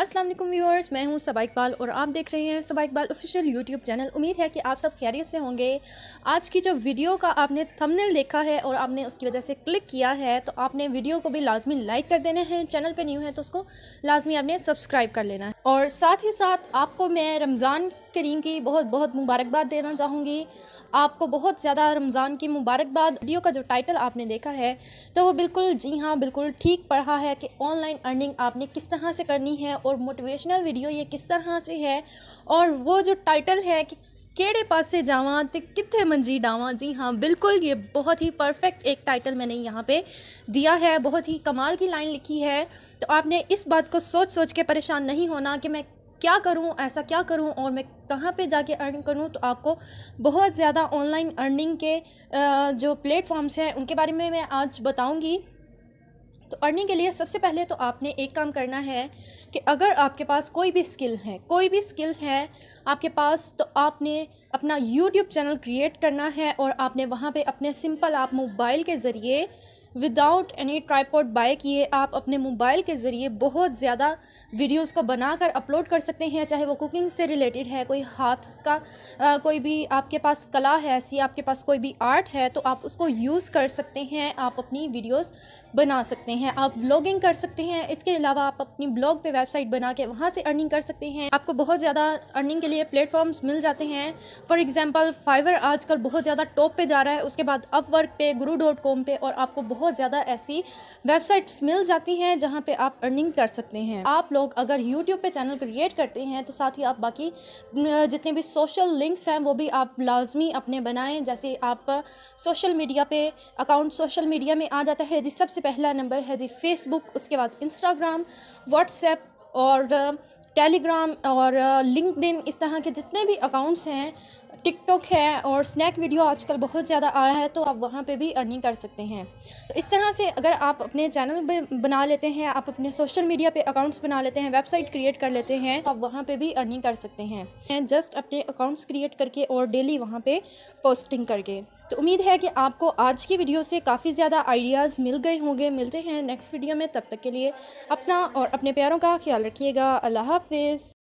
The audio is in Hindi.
अस्सलाम वालेकुम व्यूअर्स मैं हूं सबा इकबाल और आप देख रहे हैं Saba Iqbal official YouTube channel उम्मीद है कि आप सब खैरियत से होंगे आज की जो वीडियो का आपने थंबनेल देखा है और आपने उसकी वजह से क्लिक किया है तो आपने वीडियो को भी लाजमी लाइक कर देना है चैनल पे न्यू है तो उसको लाजमी आपने सब्सक्राइब कर लेना है और साथ ही साथ आपको मैं रमज़ान करीम की बहुत बहुत मुबारकबाद देना चाहूँगी आपको बहुत ज़्यादा रमज़ान की मुबारकबाद वीडियो का जो टाइटल आपने देखा है तो वो बिल्कुल जी हाँ बिल्कुल ठीक पढ़ा है कि ऑनलाइन अर्निंग आपने किस तरह से करनी है और मोटिवेशनल वीडियो ये किस तरह से है और वो जो टाइटल है कि केड़े से जावा तो कितने मंजी डावा जी हाँ बिल्कुल ये बहुत ही परफेक्ट एक टाइटल मैंने यहाँ पे दिया है बहुत ही कमाल की लाइन लिखी है तो आपने इस बात को सोच सोच के परेशान नहीं होना कि मैं क्या करूँ ऐसा क्या करूँ और मैं कहाँ पे जाके अर्न करूँ तो आपको बहुत ज़्यादा ऑनलाइन अर्निंग के जो प्लेटफॉर्म्स हैं उनके बारे में मैं आज बताऊँगी तो अर्निंग के लिए सबसे पहले तो आपने एक काम करना है कि अगर आपके पास कोई भी स्किल है कोई भी स्किल है आपके पास तो आपने अपना यूट्यूब चैनल क्रिएट करना है और आपने वहाँ पे अपने सिंपल आप मोबाइल के ज़रिए विदाउट एनी ट्राईपोर्ट बाय किए आप अपने मोबाइल के ज़रिए बहुत ज़्यादा वीडियोस को बनाकर अपलोड कर सकते हैं चाहे वो कुकिंग से रिलेटेड है कोई हाथ का आ, कोई भी आपके पास कला है ऐसी आपके पास कोई भी आर्ट है तो आप उसको यूज़ कर सकते हैं आप अपनी वीडियोस बना सकते हैं आप ब्लॉगिंग कर सकते हैं इसके अलावा आप अपनी ब्लॉग पे वेबसाइट बना के वहाँ से अर्निंग कर सकते हैं आपको बहुत ज़्यादा अर्निंग के लिए प्लेटफॉर्म्स मिल जाते हैं फॉर एग्ज़ाम्पल फाइवर आजकल बहुत ज़्यादा टॉप पे जा रहा है उसके बाद अपवर्क पे गुरु डॉट कॉम पे और आपको बहुत बहुत ज़्यादा ऐसी वेबसाइट्स मिल जाती हैं जहाँ पे आप अर्निंग कर सकते हैं आप लोग अगर यूट्यूब पे चैनल क्रिएट करते हैं तो साथ ही आप बाकी जितने भी सोशल लिंक्स हैं वो भी आप लाजमी अपने बनाएं जैसे आप सोशल मीडिया पे अकाउंट सोशल मीडिया में आ जाता है जी सबसे पहला नंबर है जी फेसबुक उसके बाद इंस्टाग्राम व्हाट्सएप और टेलीग्राम और लिंकड इस तरह के जितने भी अकाउंट्स हैं टिकटॉक है और स्नैक वीडियो आजकल बहुत ज़्यादा आ रहा है तो आप वहाँ पे भी अर्निंग कर सकते हैं तो इस तरह से अगर आप अपने चैनल बना लेते हैं आप अपने सोशल मीडिया पे अकाउंट्स बना लेते हैं वेबसाइट क्रिएट कर लेते हैं तो आप वहाँ पे भी अर्निंग कर सकते हैं जस्ट अपने अकाउंट्स क्रिएट करके और डेली वहाँ पर पोस्टिंग करके तो उम्मीद है कि आपको आज की वीडियो से काफ़ी ज़्यादा आइडियाज़ मिल गए होंगे मिलते हैं नेक्स्ट वीडियो में तब तक के लिए अपना और अपने प्यारों का ख्याल रखिएगा अल्लाह हाफिज़